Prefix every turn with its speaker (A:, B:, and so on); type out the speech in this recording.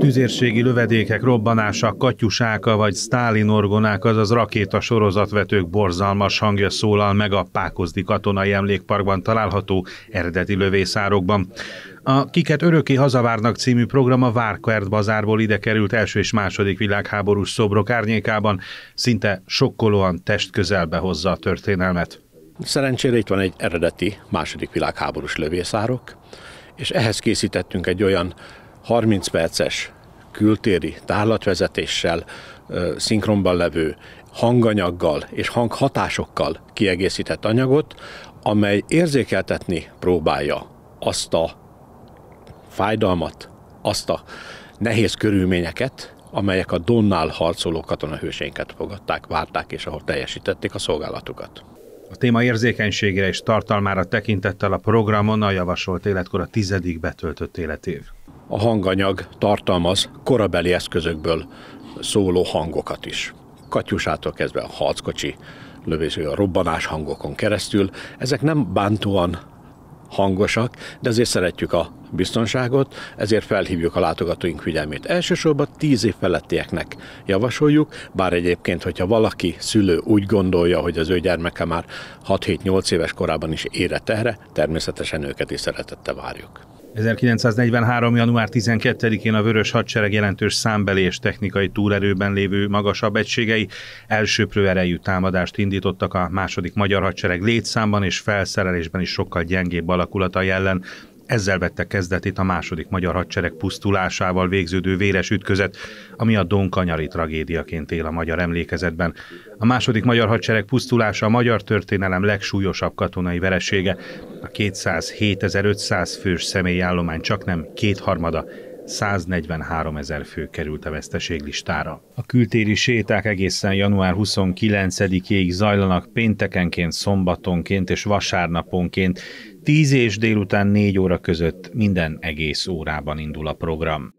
A: Tüzérségi lövedékek robbanása, katyusáka vagy Stálin orgonák, azaz rakéta sorozatvetők borzalmas hangja szólal meg a Pákozdi Katonai Emlékparkban található eredeti lövészárokban. A Kiket öröki hazavárnak című program a Várkert bazárból ide került első és második világháborús szobrok árnyékában, szinte sokkolóan test közelbe hozza a történelmet.
B: Szerencsére itt van egy eredeti második világháborús lövészárok, és ehhez készítettünk egy olyan 30 perces kültéri tárlatvezetéssel, szinkronban levő hanganyaggal és hanghatásokkal kiegészített anyagot, amely érzékeltetni próbálja azt a fájdalmat, azt a nehéz körülményeket, amelyek a Donnál harcoló katonahőseinket fogadták, várták és ahol teljesítették a szolgálatukat.
A: A téma érzékenységére és tartalmára tekintettel a programon a javasolt életkor a tizedik
B: betöltött életév a hanganyag tartalmaz korabeli eszközökből szóló hangokat is. Katyusától kezdve a harckocsi lövésű, a robbanás hangokon keresztül. Ezek nem bántóan hangosak, de azért szeretjük a biztonságot, ezért felhívjuk a látogatóink figyelmét. Elsősorban 10 év felettieknek javasoljuk, bár egyébként, hogyha valaki szülő úgy gondolja, hogy az ő gyermeke már 6-7-8 éves korában is érett erre, természetesen őket is szeretettel várjuk.
A: 1943. január 12-én a Vörös Hadsereg jelentős számbeli és technikai túlerőben lévő magasabb egységei elsőprő erejű támadást indítottak a második magyar hadsereg létszámban és felszerelésben is sokkal gyengébb alakulata ellen ezzel vette kezdetét a második magyar hadsereg pusztulásával végződő véres ütközet, ami a Donkanyari tragédiaként él a magyar emlékezetben. A második magyar hadsereg pusztulása a magyar történelem legsúlyosabb katonai veresége. A 207.500 fős személyállomány csak nem kétharmada 143 ezer fő került a veszteség listára. A kültéri séták egészen január 29-ig zajlanak péntekenként, szombatonként és vasárnaponként, 10 és délután 4 óra között minden egész órában indul a program.